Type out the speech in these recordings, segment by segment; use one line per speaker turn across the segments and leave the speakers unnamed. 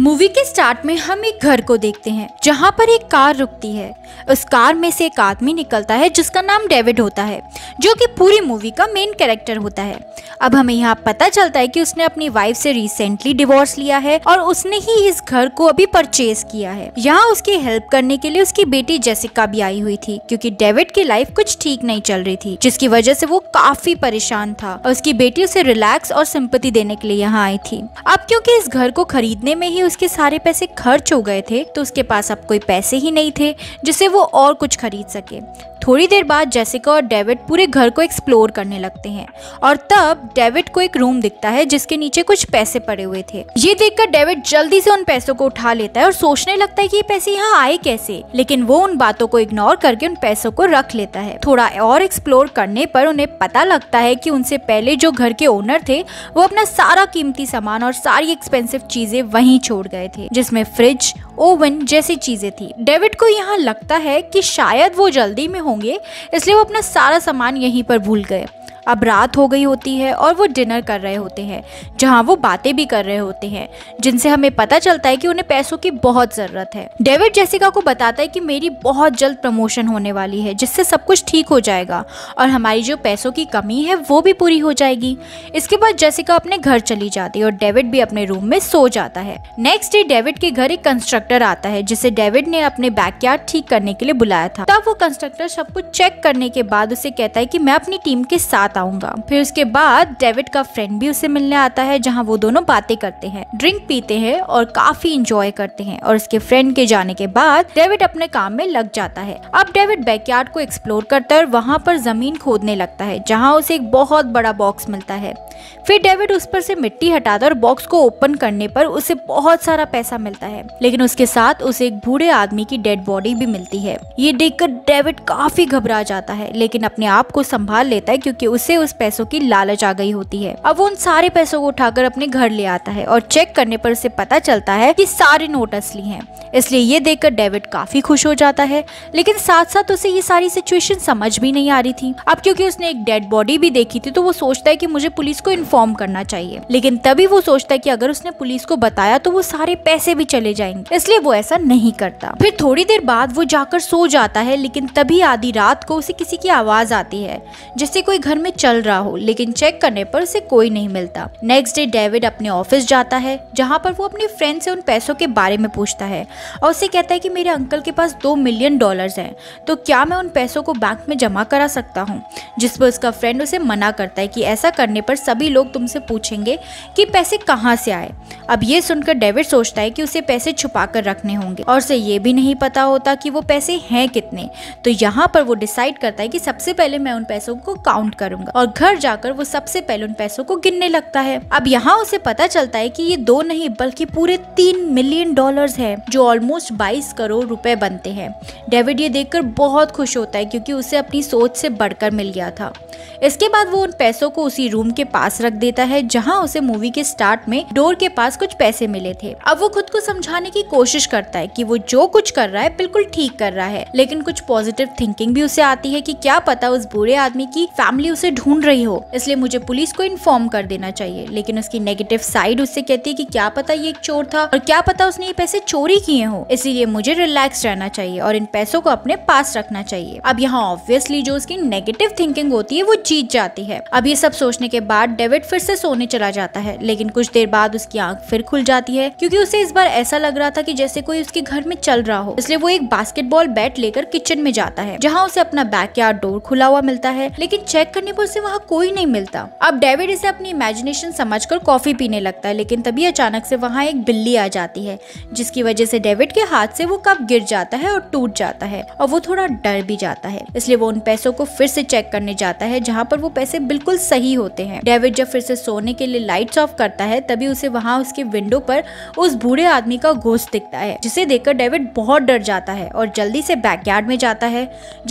movie के start में हम एक घर को देखते हैं जहाँ पर एक कार रुकती है उस कार में से एक आदमी निकलता है जिसका नाम डेविड होता है जो कि पूरी मूवी का मेन कैरेक्टर होता है अब हमें यहाँ पता चलता है कि उसने अपनी वाइफ से रिसेंटली डिवोर्स लिया है और उसने ही इस घर को अभी परचेज किया है यहाँ उसकी हेल्प करने के लिए उसकी बेटी जेसिका भी आई हुई थी क्यूँकी डेविड की लाइफ कुछ ठीक नहीं चल रही थी जिसकी वजह से वो काफी परेशान था और उसकी बेटी उसे रिलैक्स और सिंपति देने के लिए यहाँ आई थी अब क्योंकि इस घर को खरीदने में ही उसके सारे पैसे खर्च हो गए थे तो उसके पास अब कोई पैसे ही नहीं थे जिससे वो और कुछ खरीद सके थोड़ी देर बाद जेसिका और डेविड पूरे घर को एक्सप्लोर करने लगते हैं और तब डेविड को एक रूम दिखता है जिसके नीचे कुछ पैसे पड़े हुए थे ये देखकर डेविड जल्दी से उन पैसों को उठा लेता है और सोचने लगता है कि ये पैसे यहाँ आए कैसे लेकिन वो उन बातों को इग्नोर करके उन पैसों को रख लेता है थोड़ा और एक्सप्लोर करने पर उन्हें पता लगता है की उनसे पहले जो घर के ओनर थे वो अपना सारा कीमती सामान और सारी एक्सपेंसिव चीजें वही छोड़ छोड़ गए थे जिसमें फ्रिज ओवन जैसी चीजें थी डेविड को यहाँ लगता है कि शायद वो जल्दी में होंगे इसलिए वो अपना सारा सामान यहीं पर भूल गए अब रात हो गई होती है और वो डिनर कर रहे होते हैं जहाँ वो बातें भी कर रहे होते हैं जिनसे हमें पता चलता है कि उन्हें पैसों की बहुत ज़रूरत है डेविड जेसिका को बताता है कि मेरी बहुत जल्द प्रमोशन होने वाली है जिससे सब कुछ ठीक हो जाएगा और हमारी जो पैसों की कमी है वो भी पूरी हो जाएगी इसके बाद जेसिका अपने घर चली जाती है और डेविड भी अपने रूम में सो जाता है नेक्स्ट डे डेविड के घर एक कंस्ट्रक्टर आता है जिसे डेविड ने अपने बैकयार्ड ठीक करने के लिए बुलाया था तब वो कंस्ट्रक्टर सब कुछ चेक करने के बाद उसे कहता है कि मैं अपनी टीम के साथ बताऊंगा फिर उसके बाद डेविड का फ्रेंड भी उसे मिलने आता है जहाँ वो दोनों बातें करते हैं ड्रिंक पीते हैं और काफी इंजॉय करते हैं और उसके फ्रेंड के जाने के बाद डेविड अपने काम में लग जाता है अब डेविड बैकयार्ड को एक्सप्लोर करता है और वहाँ पर जमीन खोदने लगता है जहाँ उसे एक बहुत बड़ा बॉक्स मिलता है फिर डेविड उस पर से मिट्टी हटाता और बॉक्स को ओपन करने पर उसे बहुत सारा पैसा मिलता है लेकिन उसके साथ उसे एक बूढ़े आदमी की डेड बॉडी भी मिलती है ये देखकर डेविड काफी घबरा जाता है लेकिन अपने आप को संभाल लेता है क्योंकि उसे उस पैसों की लालच आ गई होती है अब वो उन सारे पैसों को उठाकर अपने घर ले आता है और चेक करने पर उसे पता चलता है कि सारे नोट असली हैं इसलिए ये देखकर डेविड काफी खुश हो जाता है लेकिन साथ साथ उसे ये सारी सिचुएशन समझ भी नहीं आ रही थी अब क्योंकि उसने एक डेड बॉडी भी देखी थी तो वो सोचता है कि मुझे पुलिस को इन्फॉर्म करना चाहिए लेकिन तभी वो सोचता है कि अगर उसने पुलिस को बताया तो वो सारे पैसे भी चले जाएंगे इसलिए वो ऐसा नहीं करता फिर थोड़ी देर बाद वो जाकर सो जाता है लेकिन तभी आधी रात को उसे किसी की आवाज आती है जैसे कोई घर में चल रहा हो लेकिन चेक करने पर उसे कोई नहीं मिलता नेक्स्ट डे डेविड अपने ऑफिस जाता है जहाँ पर वो अपने फ्रेंड से उन पैसों के बारे में पूछता है और उसे कहता है कि मेरे अंकल के पास दो मिलियन डॉलर है तो क्या मैं उन पैसों को बैंक में जमा करा सकता हूँ जिस पर उसका फ्रेंड उसे मना करता है कि ऐसा करने पर सभी सभी लोग तुमसे पूछेंगे कि पैसे कहाँ से आए अब ये सुनकर डेविड सोचता है कि उसे पैसे छुपा कर रखने होंगे और उसे ये भी नहीं पता होता कि वो पैसे हैं कितने तो यहाँ पर वो डिसाइड करता है कि सबसे पहले मैं उन पैसों को काउंट करूंगा और घर जाकर वो सबसे पहले उन पैसों को गिनने लगता है अब यहाँ उसे पता चलता है कि ये दो नहीं बल्कि पूरे तीन मिलियन डॉलर है जो ऑलमोस्ट बाईस करोड़ रुपए बनते हैं डेविड ये देखकर बहुत खुश होता है क्योंकि उसे अपनी सोच से बढ़कर मिल गया था इसके बाद वो उन पैसों को उसी रूम के पास रख देता है जहाँ उसे मूवी के स्टार्ट में डोर के पास कुछ पैसे मिले थे अब वो खुद को समझाने की कोशिश करता है की वो जो कुछ कर रहा है बिल्कुल ठीक कर रहा है लेकिन कुछ पॉजिटिव थिंकिंग भी उसे आती है की क्या पता उस बुरे आदमी की फैमिली उसे ढूंढ रही हो इसलिए मुझे पुलिस को इन्फॉर्म कर देना चाहिए लेकिन उसकी नेगेटिव साइड उससे कहती है कि क्या पता ये एक चोर था और क्या पता उसने ये पैसे चोरी किए हो इसीलिए मुझे रिलैक्स रहना चाहिए और इन पैसों को अपने पास रखना चाहिए अब यहाँ ऑब्वियसली जो उसकी नेगेटिव थिंकिंग होती है वो जीत जाती है अब ये सब सोचने के बाद डेविड फिर से सोने चला जाता है लेकिन कुछ देर बाद उसकी आंख फिर खुल जाती है क्योंकि उसे इस बार ऐसा लग रहा था कि जैसे कोई उसके घर में चल रहा हो इसलिए वो एक बास्केटबॉल बैट लेकर किचन में जाता है जहाँ उसे अपना बैक डोर खुला हुआ मिलता है लेकिन चेक करने पर उसे वहाँ कोई नहीं मिलता अब डेविड इसे अपनी इमेजिनेशन समझ कर कॉफी पीने लगता है लेकिन तभी अचानक से वहाँ एक बिल्ली आ जाती है जिसकी वजह से डेविड के हाथ से वो कप गिर जाता है और टूट जाता है और वो थोड़ा डर भी जाता है इसलिए वो उन पैसों को फिर से चेक करने जाता है जहाँ पर वो पैसे बिल्कुल सही होते हैं डेविड जब फिर से सोने के लिए लाइट्स ऑफ करता है तभी उसे वहाँ उसके विंडो पर उस बूढ़े आदमी का घोष दिखता है जिसे देखकर डेविड बहुत डर जाता है और जल्दी से बैकयार्ड में जाता है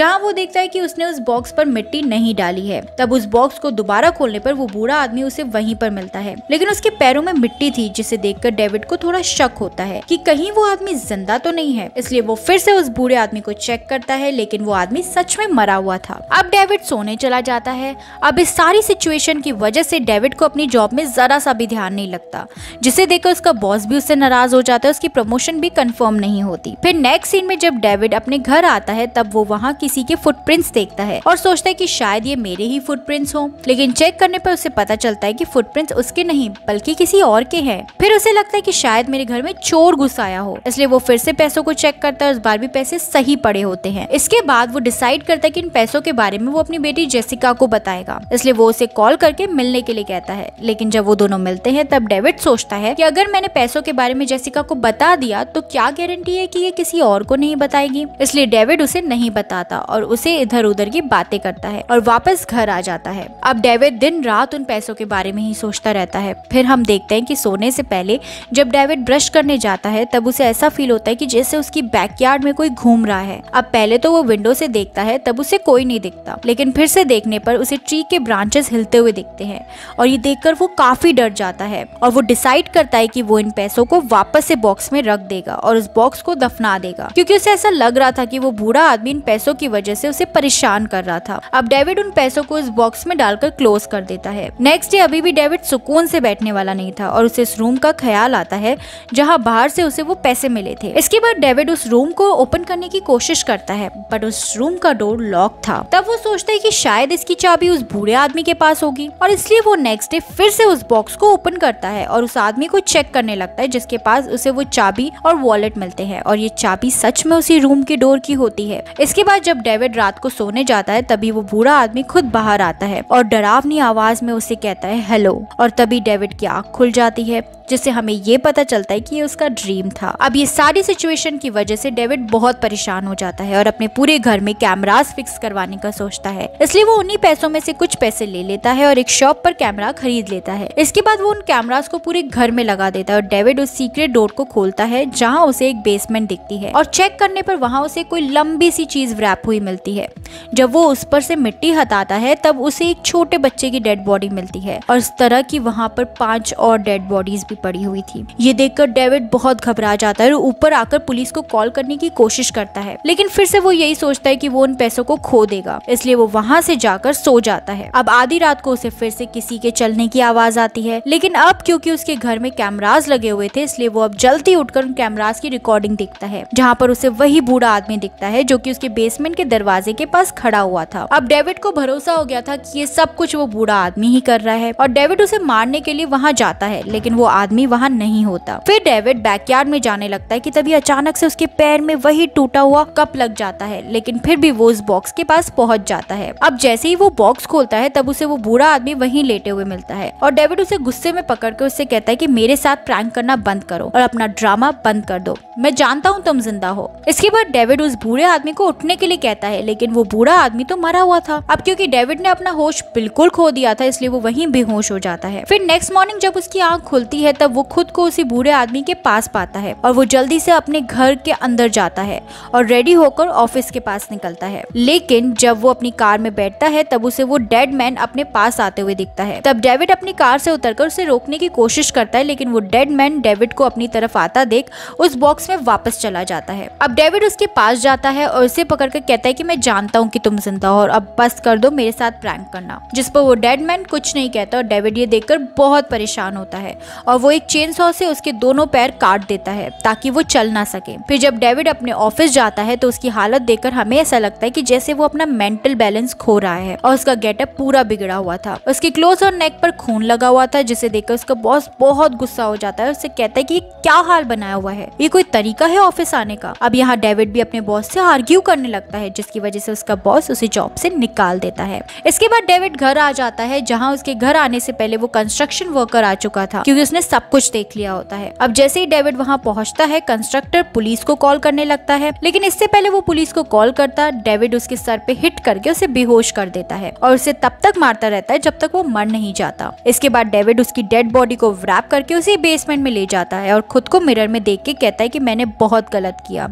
जहाँ वो देखता है की उसने उस बॉक्स पर मिट्टी नहीं डाली है तब उस बॉक्स को दोबारा खोलने पर वो बूढ़ा आदमी उसे वही पर मिलता है लेकिन उसके पैरों में मिट्टी थी जिसे देखकर डेविड को थोड़ा शक होता है की कहीं वो आदमी जिंदा तो नहीं है इसलिए वो फिर से उस बूढ़े आदमी को चेक करता है लेकिन वो आदमी सच में मरा हुआ था अब डेविड सोने चला जाता है अब इस सारी सिचुएशन की वजह से से डेविड को अपनी जॉब में ज़रा सा भी ध्यान नहीं लगता जिसे देखकर उसका बॉस भी उससे नाराज़ हो जाता है उसकी प्रमोशन भी कंफर्म नहीं होती फिर नेक्स्ट सीन में जब डेविड अपने घर आता है तब वो वहाँ किसी के फुटप्रिंट्स देखता है और सोचता है कि शायद ये मेरे ही फुटप्रिंट्स हों लेकिन चेक करने पर उसे पता चलता है कि फुटप्रिंट्स उसके नहीं बल्कि किसी और के हैं फिर उसे लगता है कि शायद मेरे घर में चोर घुसाया हो इसलिए वो फिर से पैसों को चेक करता है और इस बार भी पैसे सही पड़े होते हैं इसके बाद वो डिसाइड करता है कि इन पैसों के बारे में वो अपनी बेटी जेसिका को बताएगा इसलिए वो उसे कॉल करके मिलने के लिए कहता है लेकिन जब वो दोनों मिलते हैं तब डेविड सोचता है कि अगर मैंने पैसों के बारे में जेसिका को बता दिया तो क्या गारंटी है कि ये किसी और को नहीं बताएगी इसलिए डेविड उसे नहीं बताता और उसे इधर उधर की बातें करता है और वापस घर आ जाता है अब डेविड दिन रात उन पैसों के बारे में ही सोचता रहता है फिर हम देखते हैं कि सोने से पहले जब डेविड ब्रश करने जाता है तब उसे ऐसा फील होता है कि जैसे उसकी बैकयार्ड में कोई घूम रहा है अब पहले तो वो विंडो से देखता है तब उसे कोई नहीं दिखता लेकिन फिर से देखने पर उसे ट्री के ब्रांचेस हिलते हुए दिखते हैं और ये देखकर वो काफ़ी डर जाता है और वो डिसाइड करता है कि वो इन पैसों को वापस से बॉक्स में रख देगा और उस बॉक्स को दफना देगा क्योंकि उसे ऐसा लग रहा था कि वो बूढ़ा आदमी इन पैसों की वजह से उसे परेशान कर रहा था अब डेविड उन पैसों को इस बॉक्स में डालकर क्लोज कर देता है नेक्स्ट डे अभी भी डेविड सुकून से बैठने वाला नहीं था और उसे इस रूम का ख्याल आता है जहाँ बाहर से उसे वो पैसे मिले थे इसके बाद डेविड उस रूम को ओपन करने की कोशिश करता है बट उस रूम का डोर लॉक था तब वो सोचता है की शायद इसकी चाबी उस बूढ़े आदमी के पास होगी और इसलिए इसलिए वो नेक्स्ट डे फिर से उस बॉक्स को ओपन करता है और उस आदमी को चेक करने लगता है जिसके पास उसे वो चाबी और वॉलेट मिलते हैं और ये चाबी सच में उसी रूम की डोर की होती है इसके बाद जब डेविड रात को सोने जाता है तभी वो बूढ़ा आदमी खुद बाहर आता है और डरावनी आवाज में उसे कहता है हेलो और तभी डेविड की आँख खुल जाती है जिससे हमें ये पता चलता है कि ये उसका ड्रीम था अब ये सारी सिचुएशन की वजह से डेविड बहुत परेशान हो जाता है और अपने पूरे घर में कैमराज फिक्स करवाने का सोचता है इसलिए वो उन्हीं पैसों में से कुछ पैसे ले लेता है और एक शॉप प्रॉपर कैमरा खरीद लेता है इसके बाद वो उन कैमराज को पूरे घर में लगा देता है और डेविड उस सीक्रेट डोर को खोलता है जहाँ उसे एक बेसमेंट दिखती है और चेक करने पर वहाँ उसे कोई लंबी सी चीज रैप हुई मिलती है जब वो उस पर से मिट्टी हटाता है तब उसे एक छोटे बच्चे की डेड बॉडी मिलती है और इस तरह की वहाँ पर पांच और डेड बॉडीज भी पड़ी हुई थी ये देखकर डेविड बहुत घबरा जाता है और ऊपर आकर पुलिस को कॉल करने की कोशिश करता है लेकिन फिर से वो यही सोचता है कि वो उन पैसों को खो देगा इसलिए वो वहाँ से जाकर सो जाता है अब आधी रात को उसे फिर से किसी के चलने की आवाज आती है लेकिन अब क्योंकि उसके घर में कैमराज लगे हुए थे इसलिए वो अब जल्दी उठकर उन कैमराज की रिकॉर्डिंग देखता है जहाँ पर उसे वही बूढ़ा आदमी दिखता है जो की उसके बेसमेंट के दरवाजे के पास खड़ा हुआ था अब डेविड को भरोसा हो गया था की ये सब कुछ वो बूढ़ा आदमी ही कर रहा है और डेविड उसे मारने के लिए वहाँ जाता है लेकिन वो आदमी वहाँ नहीं होता फिर डेविड बैकयार्ड में जाने लगता है की तभी अचानक से उसके पैर में वही टूटा हुआ कप लग जाता है लेकिन फिर भी वो उस बॉक्स के पास पहुंच जाता है अब जैसे ही वो बॉक्स खोलता है तब उसे वो बूढ़ा आदमी वहीं लेटे हुए मिलता है और डेविड उसे गुस्से में पकड़ के उससे कहता है की मेरे साथ प्रैंक करना बंद करो और अपना ड्रामा बंद कर दो मैं जानता हूँ तुम जिंदा हो इसके बाद डेविड उस बूढ़े आदमी को उठने के लिए कहता है लेकिन वो बूढ़ा आदमी तो मरा हुआ था अब क्योंकि डेविड ने अपना होश बिल्कुल खो दिया था इसलिए वो वहीं बेहोश हो जाता है फिर नेक्स्ट मॉर्निंग जब उसकी आंख खुलती है तब वो खुद को उसी बूढ़े आदमी के पास पाता है और वो जल्दी से अपने घर के अंदर जाता है और रेडी होकर ऑफिस के पास निकलता है लेकिन जब वो अपनी कार में बैठता है तब उसे वो डेड मैन अपने पास आते हुए दिखता लगता है तब डेविड अपनी कार से उतरकर उसे रोकने की कोशिश करता है लेकिन वो डेड मैन डेविड को अपनी तरफ आता देख उस बॉक्स में वापस चला जाता है अब डेविड उसके पास जाता है और उसे कर कहता है की मैं जानता हूँ की तुम जिंदा हो और अब बस कर दो मेरे साथ प्रैंक करना जिस पर वो डेड मैन कुछ नहीं कहता और डेविड ये देखकर बहुत परेशान होता है और वो एक चेन सॉ से उसके दोनों पैर काट देता है ताकि वो चल ना सके फिर जब डेविड अपने ऑफिस जाता है तो उसकी हालत देखकर हमें ऐसा लगता है कि जैसे वो अपना मेंटल बैलेंस खो रहा है और उसका गेटअप पूरा बिगड़ा हुआ था उसके पिलोज और नेक पर खून लगा हुआ था जिसे देखकर उसका बॉस बहुत गुस्सा हो जाता है और उसे कहता है कि क्या हाल बनाया हुआ है ये कोई तरीका है ऑफिस आने का अब यहाँ डेविड भी अपने बॉस से आर्ग्यू करने लगता है जिसकी वजह से उसका बॉस उसे जॉब से निकाल देता है इसके बाद डेविड घर आ जाता है जहाँ उसके घर आने से पहले वो कंस्ट्रक्शन वर्कर आ चुका था क्यूँकी उसने सब कुछ देख लिया होता है अब जैसे ही डेविड वहाँ पहुँचता है कंस्ट्रक्टर पुलिस को कॉल करने लगता है लेकिन इससे पहले वो पुलिस को कॉल करता डेविड उसके सर पे हिट करके उसे बेहोश कर देता है और उसे तब तक मारता रहता है जब तक वो मर नहीं जाता इसके बाद डेविड उसकी डेड बॉडी को रैप करके उसे बेसमेंट में ले जाता है और खुद को मिरर में देख के कहता है कि मैंने बहुत गलत किया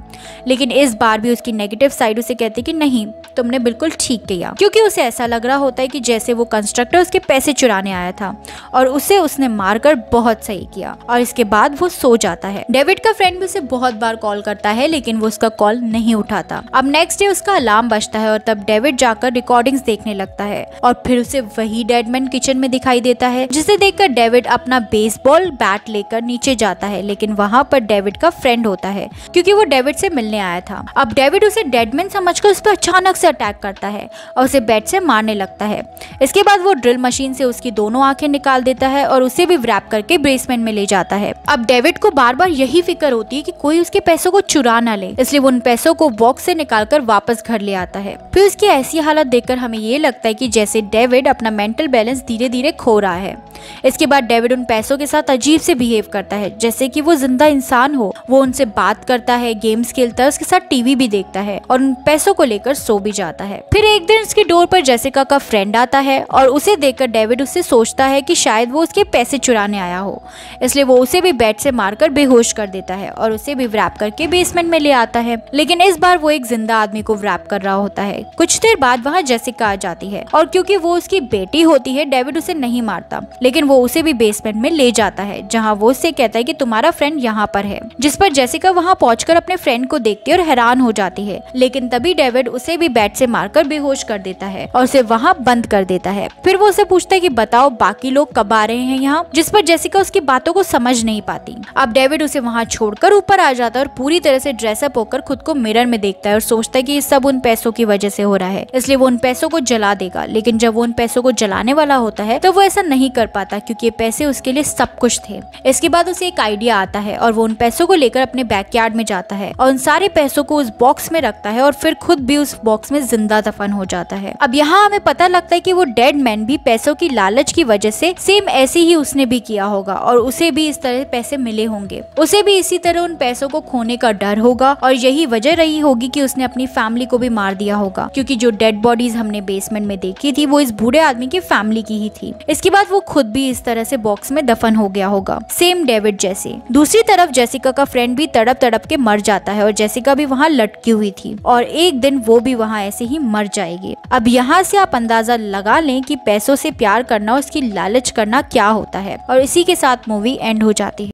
लेकिन इस बार भी उसकी नेगेटिव साइड उसे कहती है कि नहीं तुमने बिल्कुल ठीक किया क्योंकि उसे ऐसा लग रहा होता है कि जैसे वो कंस्ट्रक्टर उसके पैसे चुराने आया था और उसे उसने मारकर बहुत सही किया और इसके बाद वो सो जाता है डेविड का फ्रेंड भी उसे बहुत बार कॉल करता है लेकिन वो उसका कॉल नहीं उठाता अब नेक्स्ट डे उसका अलार्म बजता है और तब डेविड जाकर रिकॉर्डिंग्स देखने लगता है और फिर उसे वही डेडमैन किचन में दिखाई देता है जिसे देखकर डेविड अपना बेसबॉल बैट लेकर नीचे जाता है लेकिन वहाँ पर डेविड का फ्रेंड होता है क्योंकि वो डेविड से मिलने आया था अब डेविड उसे डेडमैन समझकर उस पर अचानक से अटैक करता है और उसे बैट से मारने लगता है इसके बाद वो ड्रिल मशीन से उसकी दोनों आंखें निकाल देता है और उसे भी व्रैप करके बेसमेंट में ले जाता है अब डेविड को बार बार यही फिक्र होती है की कोई उसके पैसों को चुरा ना ले इसलिए वो उन पैसों को बॉक्स से कर वापस घर ले आता है फिर उसकी ऐसी हालत देखकर हमें ये लगता है की जैसे डेविड अपना मेंटल बैलेंस धीरे धीरे खो रहा है इसके बाद डेविड उन पैसों के साथ अजीब से बिहेव करता है जैसे कि वो जिंदा इंसान हो वो उनसे बात करता है गेम्स खेलता है उसके साथ टीवी भी देखता है और उन पैसों को लेकर सो भी जाता है फिर एक दिन उसके डोर पर जैसिका का फ्रेंड आता है और उसे देखकर डेविड उससे सोचता है कि शायद वो उसके पैसे चुराने आया हो इसलिए वो उसे भी बेड से मारकर बेहोश कर देता है और उसे भी व्रैप करके बेसमेंट में ले आता है लेकिन इस बार वो एक जिंदा आदमी को व्रैप कर रहा होता है कुछ देर बाद वहाँ जैसिका आ जाती है और क्यूँकी वो उसकी बेटी होती है डेविड उसे नहीं मारता लेकिन वो उसे भी बेसमेंट में ले जाता है जहाँ वो उससे कहता है की तुम्हारा फ्रेंड यहाँ पर है जिस पर जैसिका वहाँ पहुँच अपने फ्रेंड को देखती है और हैरान हो जाती है लेकिन तभी डेविड उसे भी बैट से मारकर बेहोश कर देता है और उसे वहाँ बंद कर देता है फिर वो उसे पूछता है की बताओ बाकी लोग कब आ रहे हैं यहाँ जिस पर जैसिका उसकी बातों को समझ नहीं पाती अब डेविड उसे वहाँ छोड़कर ऊपर आ जाता है और पूरी तरह से ड्रेसअप होकर खुद को मिरर में देखता है और सोचता है कि ये सब उन पैसों की वजह से हो रहा है इसलिए वो उन पैसों को जला देगा लेकिन जब वो उन पैसों को जलाने वाला रहा होता है तो वो ऐसा नहीं कर पाता क्योंकि ये पैसे उसके लिए सब कुछ थे इसके बाद उसे एक आइडिया आता है और वो उन पैसों को लेकर अपने बैकयार्ड में जाता है और उन सारे पैसों को उस बॉक्स में रखता है और फिर खुद भी उस बॉक्स में जिंदा दफन हो जाता है अब यहाँ हमें पता लगता है की वो डेड मैन भी पैसों की लालच की वजह से सेम ऐसे ही उसने भी किया होगा और उसे भी इस तरह पैसे मिले होंगे उसे भी इसी तरह उन पैसों को खोने का डर होगा और यही वजह रही होगी कि उसने अपनी फैमिली को भी मार दिया होगा क्योंकि जो डेड बॉडीज हमने बेसमेंट में देखी थी वो इस बूढ़े आदमी की फैमिली की ही थी इसके बाद वो खुद भी इस तरह से बॉक्स में दफन हो गया होगा सेम डेविड जैसे दूसरी तरफ जेसिका का फ्रेंड भी तड़प तड़प के मर जाता है और जेसिका भी वहाँ लटकी हुई थी और एक दिन वो भी वहाँ ऐसे ही मर जाएगी अब यहाँ से आप अंदाजा लगा लें कि पैसों से प्यार करना और उसकी लालच करना क्या होता है और इसी के साथ मूवी एंड हो जाती है